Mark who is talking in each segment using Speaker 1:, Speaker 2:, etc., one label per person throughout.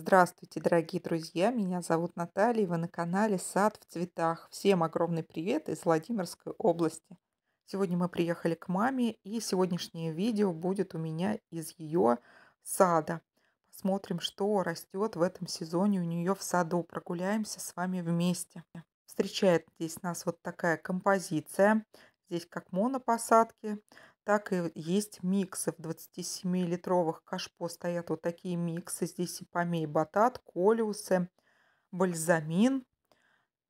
Speaker 1: Здравствуйте, дорогие друзья! Меня зовут Наталья, вы на канале «Сад в цветах». Всем огромный привет из Владимирской области. Сегодня мы приехали к маме, и сегодняшнее видео будет у меня из ее сада. Посмотрим, что растет в этом сезоне у нее в саду. Прогуляемся с вами вместе. Встречает здесь нас вот такая композиция. Здесь как монопосадки, так и есть миксы. В 27-литровых кашпо стоят вот такие миксы. Здесь и помей батат, колиусы, бальзамин.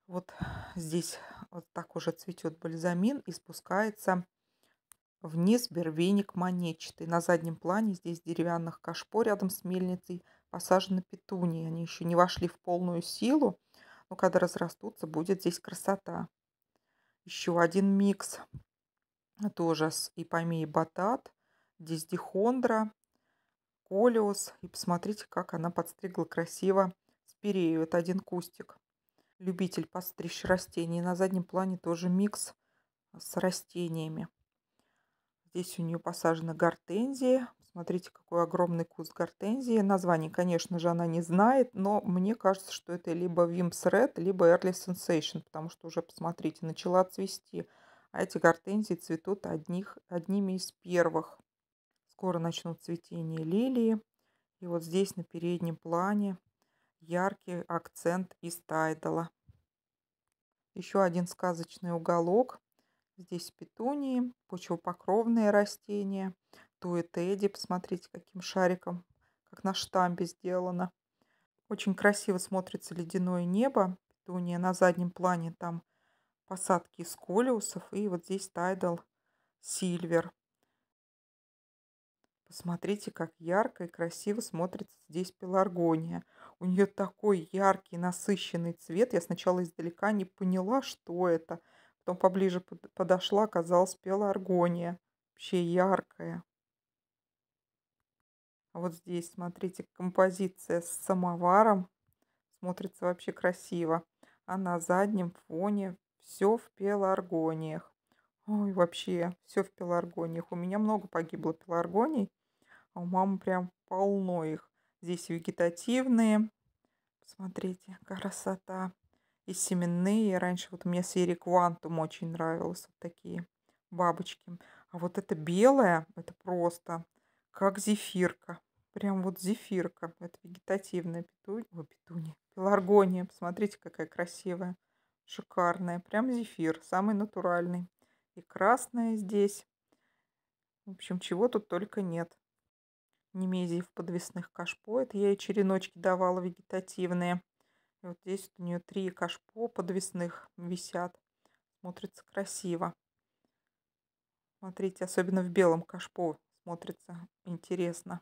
Speaker 1: Вот здесь вот так уже цветет бальзамин и спускается вниз бервеник манечатый. На заднем плане здесь деревянных кашпо рядом с мельницей посажены петунии. Они еще не вошли в полную силу, но когда разрастутся, будет здесь красота. Еще один микс ну, тоже с ипомеи батат, диздихондра, колиус. И посмотрите, как она подстригла красиво спирею. Это один кустик. Любитель подстричь растений. На заднем плане тоже микс с растениями. Здесь у нее посажена гортензии. Смотрите, какой огромный куст гортензии. Название, конечно же, она не знает, но мне кажется, что это либо Wimps Red, либо Early Sensation, потому что уже, посмотрите, начала цвести. А эти гортензии цветут одних, одними из первых. Скоро начнут цветение лилии. И вот здесь на переднем плане яркий акцент из тайдала. Еще один сказочный уголок. Здесь петунии, почвопокровные растения. Туэтеди, посмотрите, каким шариком, как на штампе сделано. Очень красиво смотрится ледяное небо. Петуния на заднем плане там посадки из колеусов. И вот здесь Тайдал Сильвер. Посмотрите, как ярко и красиво смотрится здесь пеларгония. У нее такой яркий, насыщенный цвет. Я сначала издалека не поняла, что это. Потом поближе подошла, оказалась пеларгония. Вообще яркая. А вот здесь, смотрите, композиция с самоваром. Смотрится вообще красиво. А на заднем фоне все в пеларгониях. Ой, вообще, все в пеларгониях. У меня много погибло пеларгоний, а у мамы прям полно их. Здесь вегетативные. Смотрите, красота. И семенные. Раньше вот мне серии Квантум очень нравилось. Вот такие бабочки. А вот это белое, это просто как зефирка. Прям вот зефирка. Это вегетативная петунь... Ой, петунья. Пеларгония. Посмотрите, какая красивая шикарная. Прям зефир, самый натуральный. И красная здесь. В общем, чего тут только нет. Немезии в подвесных кашпо. Это я ей череночки давала вегетативные. И вот здесь у нее три кашпо подвесных висят. Смотрится красиво. Смотрите, особенно в белом кашпо смотрится интересно.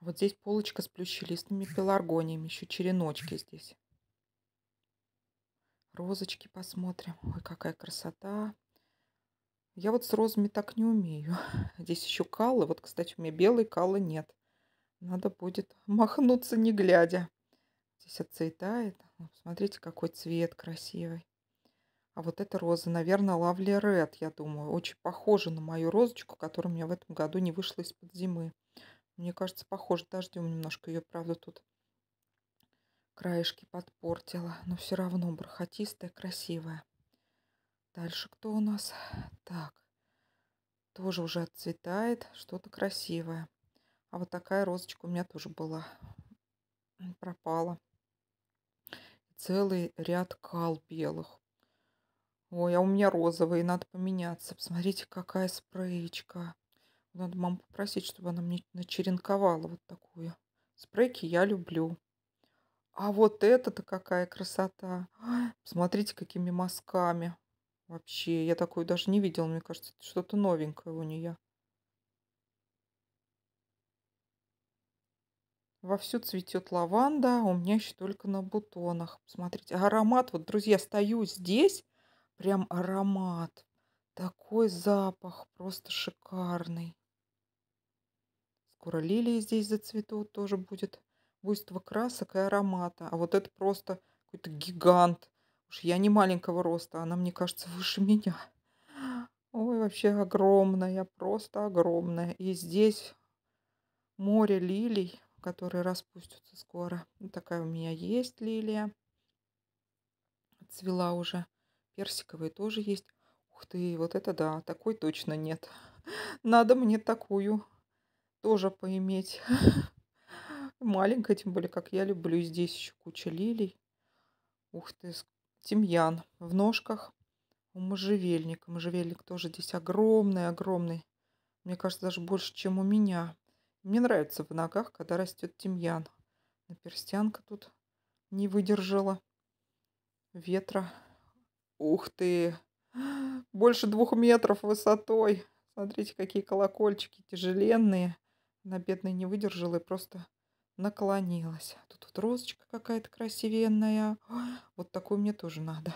Speaker 1: Вот здесь полочка с плющелистными пеларгониями, еще череночки здесь. Розочки посмотрим. Ой, какая красота. Я вот с розами так не умею. Здесь еще калы. Вот, кстати, у меня белой калы нет. Надо будет махнуться, не глядя. Здесь отцветает. Смотрите, какой цвет красивый. А вот эта роза, наверное, Лавли Ред, я думаю. Очень похожа на мою розочку, которая у меня в этом году не вышла из-под зимы. Мне кажется, похоже дождем немножко ее, правда, тут Краешки подпортила, но все равно бархатистая, красивая. Дальше кто у нас? Так, тоже уже отцветает, что-то красивое. А вот такая розочка у меня тоже была. Пропала. Целый ряд кал белых. Ой, а у меня розовые, надо поменяться. Посмотрите, какая спрейчка. Надо маму попросить, чтобы она мне начеренковала вот такую. Спрейки я люблю. А вот это-то какая красота. Смотрите, какими мазками. Вообще, я такую даже не видела. Мне кажется, это что-то новенькое у нее. Вовсю цветет лаванда, а у меня еще только на бутонах. Посмотрите, аромат. Вот, друзья, стою здесь, прям аромат. Такой запах, просто шикарный. Скоро лилии здесь зацветут, тоже будет буйство красок и аромата. А вот это просто какой-то гигант. Уж я не маленького роста, она, мне кажется, выше меня. Ой, вообще огромная, просто огромная. И здесь море лилий, которые распустятся скоро. Вот ну, такая у меня есть лилия. Цвела уже. Персиковые тоже есть. Ух ты, вот это да, такой точно нет. Надо мне такую тоже поиметь. Маленькая, тем более, как я люблю. Здесь еще куча лилий. Ух ты, тимьян в ножках у можжевельника. Можжевельник тоже здесь огромный-огромный. Мне кажется, даже больше, чем у меня. Мне нравится в ногах, когда растет тимьян. Наперстянка тут не выдержала ветра. Ух ты! Больше двух метров высотой. Смотрите, какие колокольчики тяжеленные. На бедная не выдержала и просто наклонилась. Тут вот розочка какая-то красивенная. Вот такую мне тоже надо.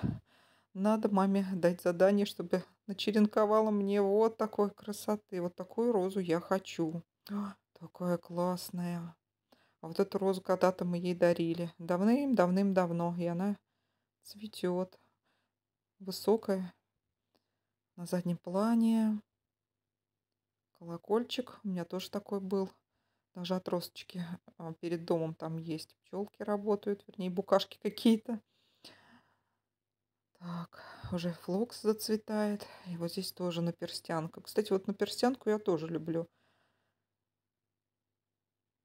Speaker 1: Надо маме дать задание, чтобы начеренковала мне вот такой красоты. Вот такую розу я хочу. Такая классная. А вот эту розу когда-то мы ей дарили. Давным-давным-давно. И она цветет. Высокая. На заднем плане. Колокольчик. У меня тоже такой был. Даже отросточки а, перед домом там есть. Пчелки работают, вернее, букашки какие-то. Так, уже флокс зацветает. И вот здесь тоже на перстянку. Кстати, вот на перстянку я тоже люблю.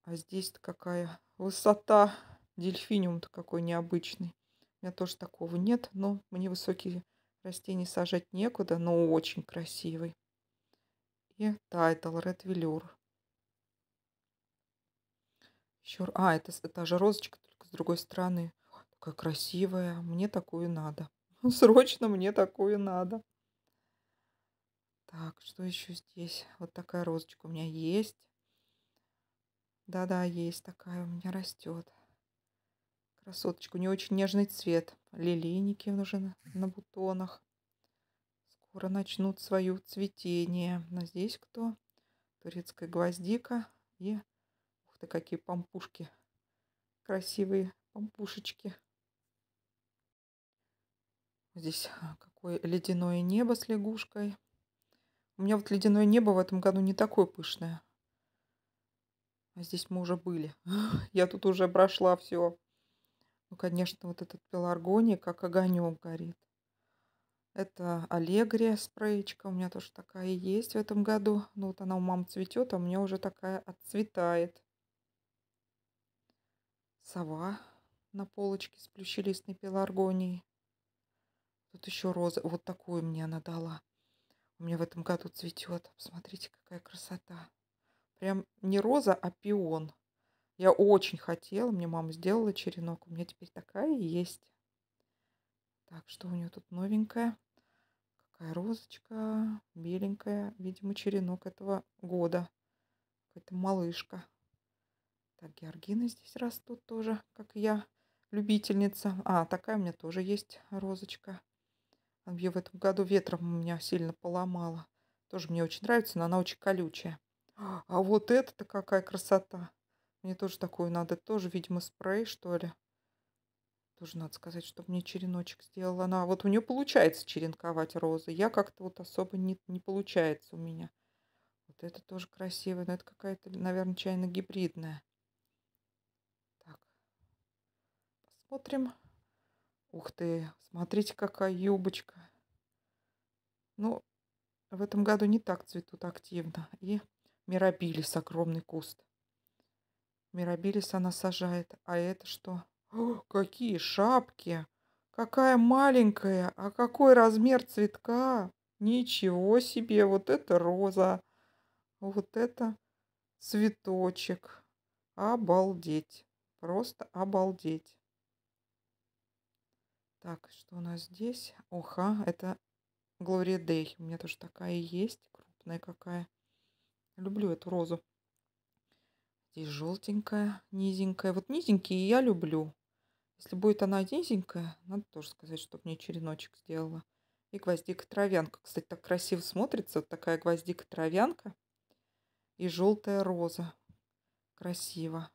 Speaker 1: А здесь какая высота. Дельфиниум-то какой необычный. У меня тоже такого нет, но мне высокие растения сажать некуда, но очень красивый. И тайтл Red Velour. Еще... А, это та же розочка, только с другой стороны. Такая красивая. Мне такую надо. Срочно мне такую надо. Так, что еще здесь? Вот такая розочка у меня есть. Да-да, есть такая у меня растет. Красоточка. У нее очень нежный цвет. Лилийники уже на, бутонах. Скоро начнут свое цветение. Но здесь кто? Турецкая гвоздика и ты какие помпушки Красивые помпушечки! Здесь а, какое ледяное небо с лягушкой. У меня вот ледяное небо в этом году не такое пышное. А здесь мы уже были. Я тут уже прошла все. Ну, конечно, вот этот пеларгоний, как огонек горит. Это Аллегрия спреечка. У меня тоже такая есть в этом году. Ну, вот она у мам цветет, а у меня уже такая отцветает. Сова на полочке с плющелистной пеларгонией. Тут еще роза. Вот такую мне она дала. У меня в этом году цветет. Посмотрите, какая красота. Прям не роза, а пион. Я очень хотела. Мне мама сделала черенок. У меня теперь такая есть. Так, что у нее тут новенькая? Какая розочка беленькая. Видимо, черенок этого года. Какая-то малышка. Так, георгины здесь растут тоже, как я, любительница. А, такая у меня тоже есть розочка. Ее в этом году ветром у меня сильно поломала. Тоже мне очень нравится, но она очень колючая. А вот это-то какая красота. Мне тоже такую надо. Тоже, видимо, спрей, что ли. Тоже надо сказать, чтобы мне череночек сделала. Она вот у нее получается черенковать розы. Я как-то вот особо не, не получается у меня. Вот это тоже красивое, Но это какая-то, наверное, чайно-гибридная. Смотрим. Ух ты, смотрите, какая юбочка. Ну, в этом году не так цветут активно. И миробилис огромный куст. Миробилис она сажает. А это что? О, какие шапки! Какая маленькая! А какой размер цветка! Ничего себе! Вот это роза! Вот это цветочек! Обалдеть! Просто обалдеть! Так, что у нас здесь? Оха, это Глория Дэй. У меня тоже такая есть, крупная какая. Люблю эту розу. Здесь желтенькая, низенькая. Вот низенькие я люблю. Если будет она низенькая, надо тоже сказать, чтобы мне череночек сделала. И гвоздика-травянка. Кстати, так красиво смотрится. Вот такая гвоздика-травянка. И желтая роза. Красиво.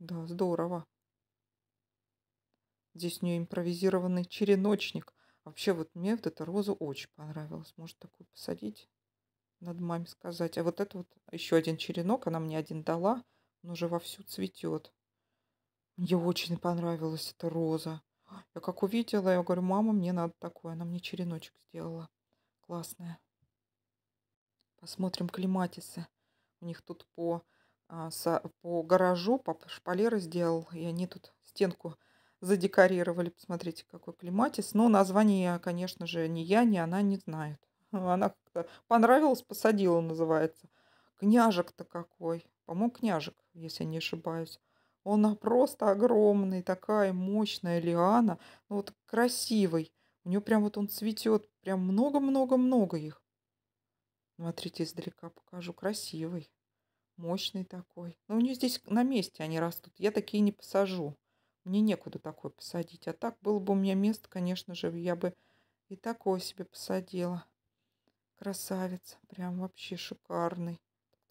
Speaker 1: Да, здорово. Здесь у нее импровизированный череночник. Вообще вот мне вот эта роза очень понравилась. Может такую посадить? Надо маме сказать. А вот это вот еще один черенок. Она мне один дала. Он уже вовсю цветет. Мне очень понравилась эта роза. Я как увидела, я говорю, мама, мне надо такое. Она мне череночек сделала. Классная. Посмотрим клематисы. У них тут по, а, по гаражу, по шпалеры сделал. И они тут стенку задекорировали. Посмотрите, какой клематис. Но название, конечно же, ни я, ни она не знает. Она как-то понравилась, посадила, называется. Княжек-то какой. По-моему, княжек, если не ошибаюсь. Он а, просто огромный, такая мощная лиана. Ну вот красивый. У него прям вот он цветет. Прям много-много-много их. Смотрите, издалека покажу. Красивый. Мощный такой. Но ну, у нее здесь на месте они растут. Я такие не посажу. Мне некуда такое посадить. А так было бы у меня место, конечно же, я бы и такое себе посадила. Красавец. Прям вообще шикарный.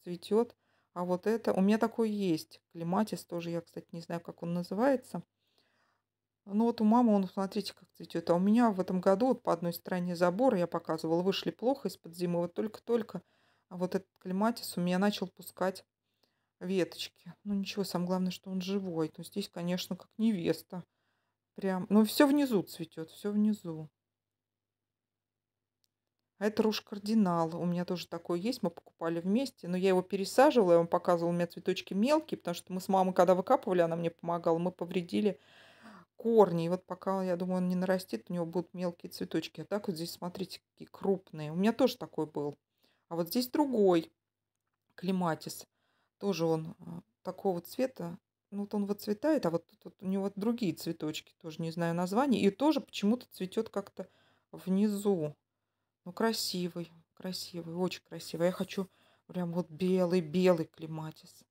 Speaker 1: Цветет. А вот это... У меня такой есть. Клематис тоже. Я, кстати, не знаю, как он называется. Ну вот у мамы он, смотрите, как цветет. А у меня в этом году вот по одной стороне забора, я показывала, вышли плохо из-под зимы. Вот только-только вот этот клематис у меня начал пускать веточки. Ну ничего, самое главное, что он живой. Но здесь, конечно, как невеста. Прям, ну все внизу цветет, все внизу. А это рожь кардинал, У меня тоже такой есть, мы покупали вместе. Но я его пересаживала, я вам показывала, у меня цветочки мелкие, потому что мы с мамой, когда выкапывали, она мне помогала, мы повредили корни. И вот пока, я думаю, он не нарастет, у него будут мелкие цветочки. А так вот здесь, смотрите, какие крупные. У меня тоже такой был. А вот здесь другой клематис. Тоже он а, такого цвета. Ну, вот он выцветает, а вот тут вот у него другие цветочки, тоже не знаю название. И тоже почему-то цветет как-то внизу. Ну, красивый, красивый, очень красивый. А я хочу прям вот белый-белый клематис.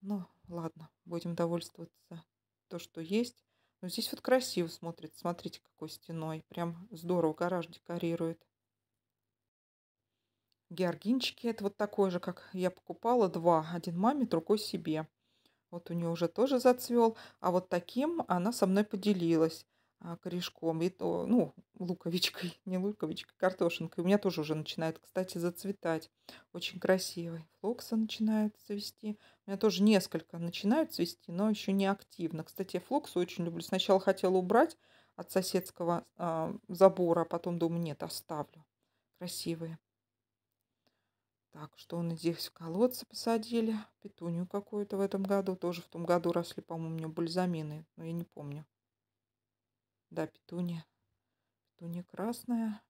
Speaker 1: Ну, ладно, будем довольствоваться то, что есть. Но здесь вот красиво смотрит. Смотрите, какой стеной. Прям здорово гараж декорирует георгинчики. Это вот такой же, как я покупала, два. Один маме, другой себе. Вот у нее уже тоже зацвел. А вот таким она со мной поделилась а, корешком, и то, ну, луковичкой, не луковичкой, картошинкой. У меня тоже уже начинает, кстати, зацветать. Очень красивый. Флокса начинает цвести. У меня тоже несколько начинают цвести, но еще не активно. Кстати, я флоксу очень люблю. Сначала хотела убрать от соседского э, забора, а потом думаю, нет, оставлю. Красивые. Так, что он нас здесь в колодце посадили? петунию какую-то в этом году. Тоже в том году росли, по-моему, у меня бальзамины. Но я не помню. Да, петунья. Петунья красная.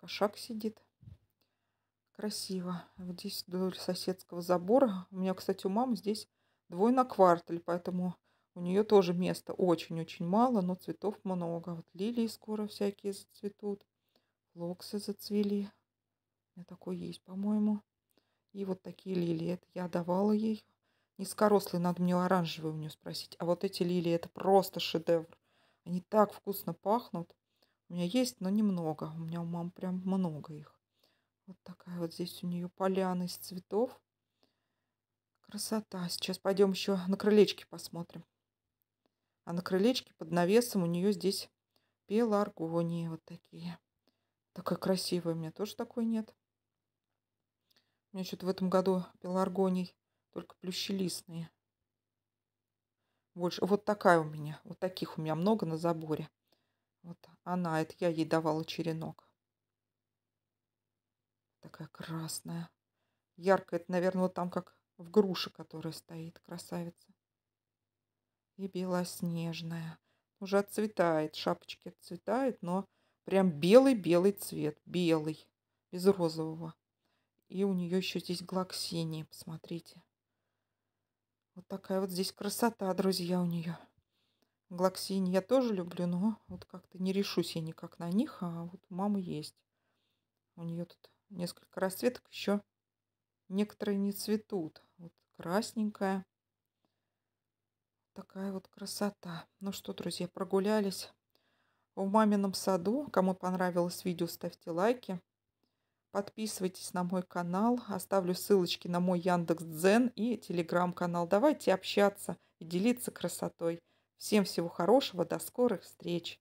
Speaker 1: Кошак сидит. Красиво. Вот здесь вдоль соседского забора. У меня, кстати, у мамы здесь двое на кварталь, поэтому у нее тоже места очень-очень мало, но цветов много. Вот лилии скоро всякие зацветут. Локсы зацвели. У меня такой есть, по-моему. И вот такие лилии. Это я давала ей. Низкорослые надо мне оранжевые у нее спросить. А вот эти лилии, это просто шедевр. Они так вкусно пахнут. У меня есть, но немного. У меня у мам прям много их. Вот такая вот здесь у нее поляна из цветов. Красота. Сейчас пойдем еще на крылечки посмотрим. А на крылечке под навесом у нее здесь пеларгонии вот такие. Такая красивая. У меня тоже такой нет меня что-то в этом году пеларгоний только плющелистные. Больше. Вот такая у меня. Вот таких у меня много на заборе. Вот она, это я ей давала черенок. Такая красная. Яркая, это, наверное, вот там как в груше, которая стоит, красавица. И белоснежная. Уже отцветает, шапочки отцветает, но прям белый-белый цвет. Белый, без розового. И у нее еще здесь глоксения, посмотрите. Вот такая вот здесь красота, друзья, у нее. Глоксини я тоже люблю, но вот как-то не решусь я никак на них, а вот у мамы есть. У нее тут несколько расцветок, еще некоторые не цветут. Вот красненькая. Такая вот красота. Ну что, друзья, прогулялись в мамином саду. Кому понравилось видео, ставьте лайки. Подписывайтесь на мой канал, оставлю ссылочки на мой Яндекс Дзен и Телеграм-канал. Давайте общаться и делиться красотой. Всем всего хорошего, до скорых встреч!